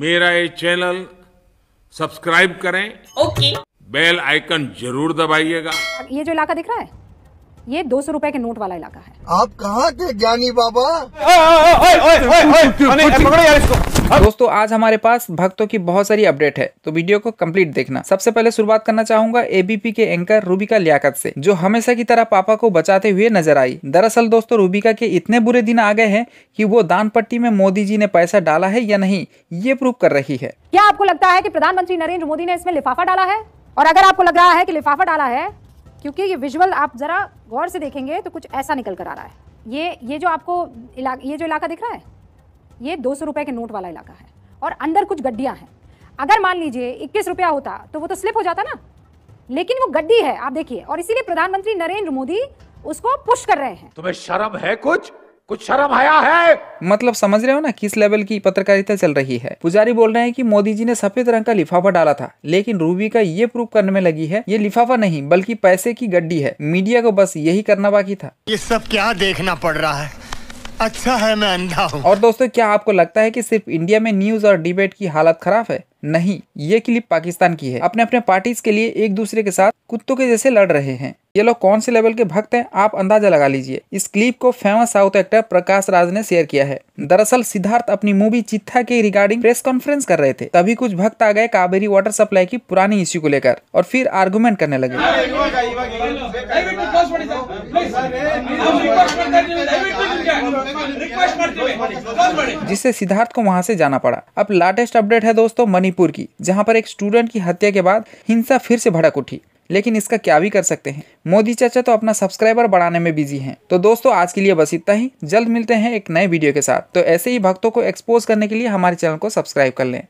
मेरा ये channel subscribe करें ओके बेल आइकन जरूर दबाइएगा ये जो इलाका दिख रहा है ये दो सौ रूपए के नोट वाला इलाका है आप कहाँ के ज्ञानी बाबा ओए ओए ओए ओए ओए यार इसको दोस्तों आज हमारे पास भक्तों की बहुत सारी अपडेट है तो वीडियो को कंप्लीट देखना सबसे पहले शुरुआत करना चाहूंगा एबीपी के एंकर रूबिका लियाकत से जो हमेशा की तरह पापा को बचाते हुए नजर आई दरअसल दोस्तों रूबिका के इतने बुरे दिन आ गए हैं कि वो दान पट्टी में मोदी जी ने पैसा डाला है या नहीं ये प्रूव कर रही है क्या आपको लगता है की प्रधानमंत्री नरेंद्र मोदी ने इसमें लिफाफा डाला है और अगर आपको लग रहा है की लिफाफा डाला है क्योंकि ये विजुअल आप जरा गौर से देखेंगे तो कुछ ऐसा निकल कर आ रहा है ये ये जो आपको ये जो इलाका दिख रहा है ये दो सौ रुपये के नोट वाला इलाका है और अंदर कुछ गड्डियाँ हैं अगर मान लीजिए इक्कीस रुपया होता तो वो तो स्लिप हो जाता ना लेकिन वो गड्डी है आप देखिए और इसीलिए प्रधानमंत्री नरेंद्र मोदी उसको पुश कर रहे हैं तुम्हें शर्म है कुछ कुछ शर्म आया है मतलब समझ रहे हो ना किस लेवल की पत्रकारिता चल रही है पुजारी बोल रहे हैं कि मोदी जी ने सफेद रंग का लिफाफा डाला था लेकिन रूबी का ये प्रूफ करने में लगी है ये लिफाफा नहीं बल्कि पैसे की गड्डी है मीडिया को बस यही करना बाकी था ये सब क्या देखना पड़ रहा है अच्छा है मैं अंधा हूँ और दोस्तों क्या आपको लगता है कि सिर्फ इंडिया में न्यूज और डिबेट की हालत खराब है नहीं ये क्लिप पाकिस्तान की है अपने अपने पार्टीज के लिए एक दूसरे के साथ कुत्तों के जैसे लड़ रहे हैं ये लोग कौन से लेवल के भक्त हैं आप अंदाजा लगा लीजिए इस क्लिप को famous south actor Prakash Raj ने शेयर किया है दरअसल सिद्धार्थ अपनी मूवी चित्था के रिगार्डिंग प्रेस कॉन्फ्रेंस कर रहे थे तभी कुछ भक्त आ गए कावेरी वाटर सप्लाई की पुरानी इश्यू को लेकर और फिर आर्गूमेंट करने लगे जिससे सिद्धार्थ को वहां से जाना पड़ा अब लेटेस्ट अपडेट है दोस्तों मणिपुर की जहां पर एक स्टूडेंट की हत्या के बाद हिंसा फिर से भड़क उठी लेकिन इसका क्या भी कर सकते हैं मोदी चाचा तो अपना सब्सक्राइबर बढ़ाने में बिजी हैं तो दोस्तों आज के लिए बस इतना ही जल्द मिलते हैं एक नए वीडियो के साथ तो ऐसे ही भक्तों को एक्सपोज करने के लिए हमारे चैनल को सब्सक्राइब कर लें